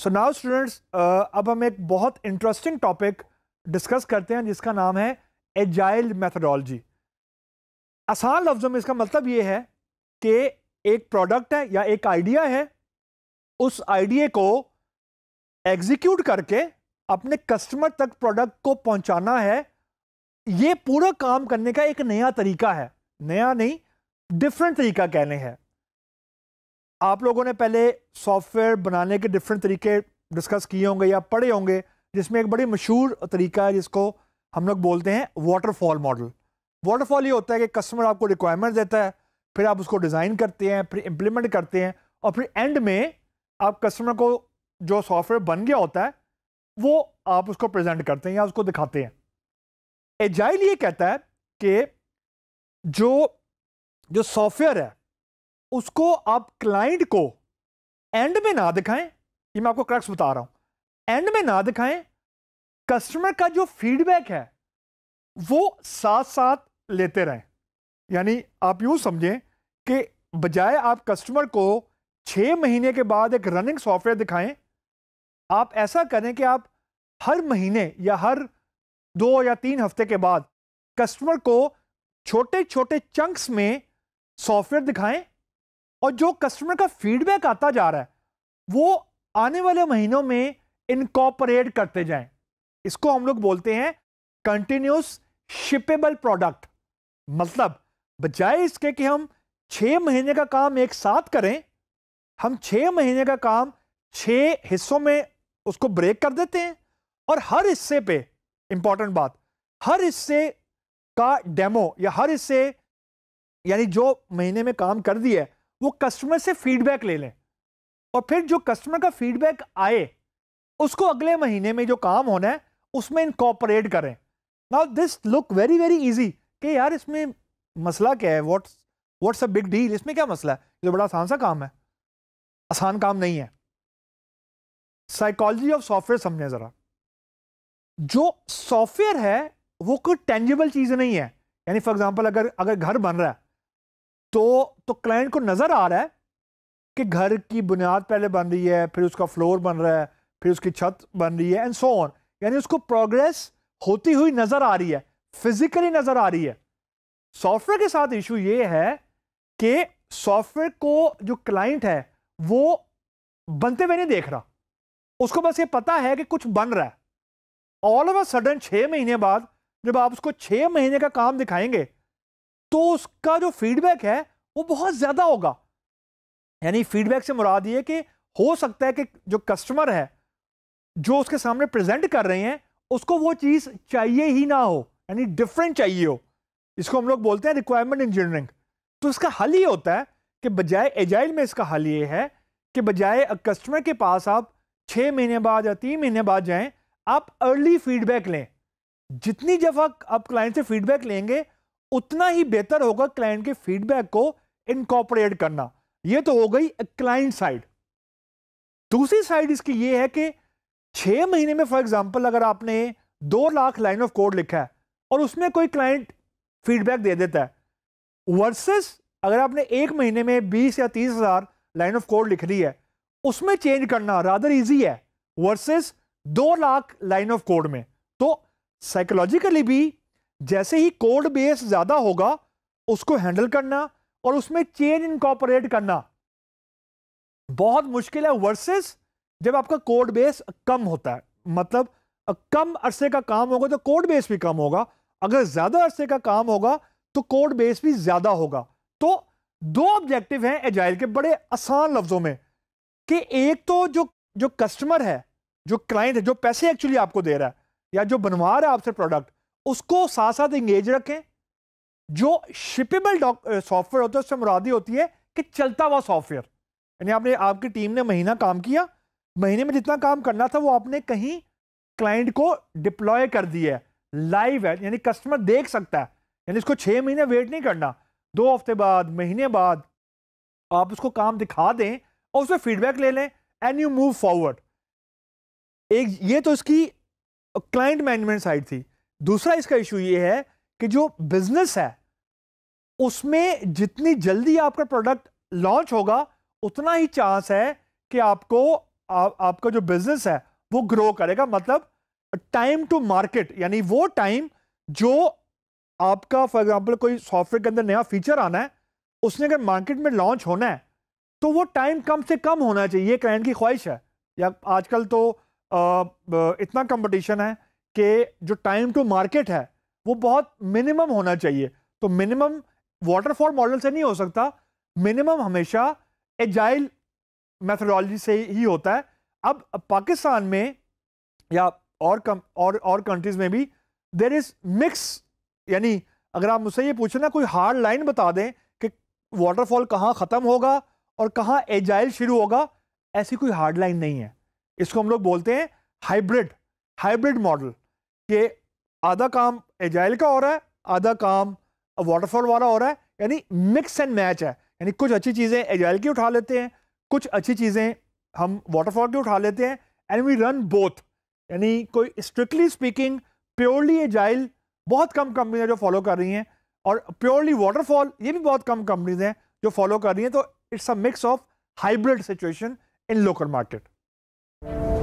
so now students अब हम एक बहुत इंटरेस्टिंग टॉपिक डिस्कस करते हैं जिसका नाम है एजाइल मैथडोलॉजी आसान लफ्ज़ों में इसका मतलब ये है कि एक प्रोडक्ट है या एक आइडिया है उस आइडिया को एग्जीक्यूट करके अपने कस्टमर तक प्रोडक्ट को पहुंचाना है ये पूरा काम करने का एक नया तरीका है नया नहीं डिफरेंट तरीका कहने हैं आप लोगों ने पहले सॉफ्टवेयर बनाने के डिफरेंट तरीके डिस्कस किए होंगे या पढ़े होंगे जिसमें एक बड़ी मशहूर तरीका है जिसको हम लोग बोलते हैं वाटरफॉल मॉडल वाटरफॉल ये होता है कि कस्टमर आपको रिक्वायरमेंट देता है फिर आप उसको डिज़ाइन करते हैं फिर इम्प्लीमेंट करते हैं और फिर एंड में आप कस्टमर को जो सॉफ्टवेयर बन गया होता है वो आप उसको प्रेजेंट करते हैं या उसको दिखाते हैं एजाइल ये कहता है कि जो जो सॉफ्टवेयर है उसको आप क्लाइंट को एंड में ना दिखाएं ये मैं आपको क्रक्स बता रहा हूं एंड में ना दिखाएं कस्टमर का जो फीडबैक है वो साथ साथ लेते रहें यानी आप यूं समझें कि बजाय आप कस्टमर को छह महीने के बाद एक रनिंग सॉफ्टवेयर दिखाएं आप ऐसा करें कि आप हर महीने या हर दो या तीन हफ्ते के बाद कस्टमर को छोटे छोटे चंक्स में सॉफ्टवेयर दिखाएं और जो कस्टमर का फीडबैक आता जा रहा है वो आने वाले महीनों में इनकॉपरेट करते जाएं इसको हम लोग बोलते हैं कंटिन्यूस शिपेबल प्रोडक्ट मतलब बजाय इसके कि हम छः महीने का काम एक साथ करें हम छः महीने का काम छः हिस्सों में उसको ब्रेक कर देते हैं और हर हिस्से पे इंपॉर्टेंट बात हर हिस्से का डेमो या हर हिस्से यानी जो महीने में काम कर दिया है वो कस्टमर से फीडबैक ले लें और फिर जो कस्टमर का फीडबैक आए उसको अगले महीने में जो काम होना है उसमें इनकॉपरेट करें now this look very very easy कि यार इसमें मसला क्या है what's what's a big deal इसमें क्या मसला है जो तो बड़ा आसान सा काम है आसान काम नहीं है साइकोलॉजी ऑफ सॉफ्टवेयर समझें ज़रा जो सॉफ्टवेयर है वो कोई टेंजिबल चीज़ नहीं है यानी फॉर एग्जांपल अगर अगर घर बन रहा है तो तो क्लाइंट को नज़र आ रहा है कि घर की बुनियाद पहले बन रही है फिर उसका फ्लोर बन रहा है फिर उसकी छत बन रही है एंड सो ऑन यानी उसको प्रोग्रेस होती हुई नज़र आ रही है फिजिकली नज़र आ रही है सॉफ्टवेयर के साथ इशू ये है कि सॉफ्टवेयर को जो क्लाइंट है वो बनते हुए नहीं देख रहा उसको बस ये पता है कि कुछ बन रहा है ऑल ऑफ अ सडन छः महीने बाद जब आप उसको छः महीने का काम दिखाएंगे तो उसका जो फीडबैक है वो बहुत ज़्यादा होगा यानी फीडबैक से मुराद ये कि हो सकता है कि जो कस्टमर है जो उसके सामने प्रेजेंट कर रहे हैं उसको वो चीज़ चाहिए ही ना हो यानी डिफरेंट चाहिए हो इसको हम लोग बोलते हैं रिक्वायरमेंट इंजीनियरिंग तो इसका हल ये होता है कि बजाय एजाइल में इसका हल ये है कि बजाय कस्टमर के पास आप छः महीने बाद या तीन महीने बाद जाएं आप अर्ली फीडबैक लें जितनी जब आप क्लाइंट से फीडबैक लेंगे उतना ही बेहतर होगा क्लाइंट के फीडबैक को इनकॉपरेट करना यह तो हो गई क्लाइंट साइड दूसरी साइड इसकी यह है कि छह महीने में फॉर एग्जाम्पल अगर आपने दो लाख लाइन ऑफ कोड लिखा है और उसमें कोई क्लाइंट फीडबैक दे देता है वर्सेस अगर आपने एक महीने में बीस या तीस हजार लाइन ऑफ कोड लिख ली है उसमें चेंज करना रादर इजी है वर्सेस दो लाख लाइन ऑफ कोड में तो साइकोलॉजिकली भी जैसे ही कोड बेस ज़्यादा होगा उसको हैंडल करना और उसमें चेंज इनकॉपरेट करना बहुत मुश्किल है वर्सेस जब आपका कोड बेस कम होता है मतलब कम अरसे का काम होगा तो कोड बेस भी कम होगा अगर ज़्यादा अरसे का काम होगा तो कोड बेस भी ज़्यादा होगा तो दो ऑब्जेक्टिव हैं एजाइल के बड़े आसान लफ्ज़ों में कि एक तो जो जो कस्टमर है जो क्लाइंट है जो पैसे एक्चुअली आपको दे रहा है या जो बनवा रहा है आपसे प्रोडक्ट उसको साथ साथ इंगेज रखें जो शिपेबल सॉफ्टवेयर होता है उससे मुरादी होती है कि चलता हुआ सॉफ्टवेयर यानी आपने आपकी टीम ने महीना काम किया महीने में जितना काम करना था वो आपने कहीं क्लाइंट को डिप्लॉय कर दिया है लाइव है यानी कस्टमर देख सकता है यानी इसको छः महीने वेट नहीं करना दो हफ्ते बाद महीने बाद आप उसको काम दिखा दें और उसमें फीडबैक ले लें एंड यू मूव फॉरवर्ड एक ये तो इसकी क्लाइंट मैनेजमेंट साइड थी दूसरा इसका इशू ये है कि जो बिजनेस है उसमें जितनी जल्दी आपका प्रोडक्ट लॉन्च होगा उतना ही चांस है कि आपको आ, आपका जो बिजनेस है वो ग्रो करेगा मतलब टाइम टू मार्केट यानी वो टाइम जो आपका फॉर एग्जांपल कोई सॉफ्टवेयर के अंदर नया फीचर आना है उसने अगर मार्केट में लॉन्च होना है तो वो टाइम कम से कम होना चाहिए ये क्लाइंट की ख्वाहिश है या आजकल तो आ, इतना कंपटीशन है कि जो टाइम टू मार्केट है वो बहुत मिनिमम होना चाहिए तो मिनिमम वाटरफॉल मॉडल से नहीं हो सकता मिनिमम हमेशा एजाइल मैथडोलॉजी से ही होता है अब पाकिस्तान में या और कम और और कंट्रीज़ में भी देर इज़ मिक्स यानी अगर आप मुझसे ये पूछें ना कोई हार्ड लाइन बता दें कि वाटरफॉल कहाँ ख़त्म होगा और कहाँ एजाइल शुरू होगा ऐसी कोई हार्ड लाइन नहीं है इसको हम लोग बोलते हैं हाइब्रिड हाइब्रिड मॉडल कि आधा काम एजाइल का हो रहा है आधा काम वाटरफॉल वाला हो रहा है यानी मिक्स एंड मैच है यानी कुछ अच्छी चीज़ें एजाइल की उठा लेते हैं कुछ अच्छी चीज़ें हम वाटरफॉल की उठा लेते हैं एंड वी रन बोथ यानी कोई स्ट्रिक्टली स्पीकिंग प्योरली एजाइल बहुत कम है जो फॉलो कर रही हैं और प्योरली वाटरफॉल ये भी बहुत कम कंपनीज हैं जो फॉलो कर रही हैं तो it's a mix of hybrid situation in local market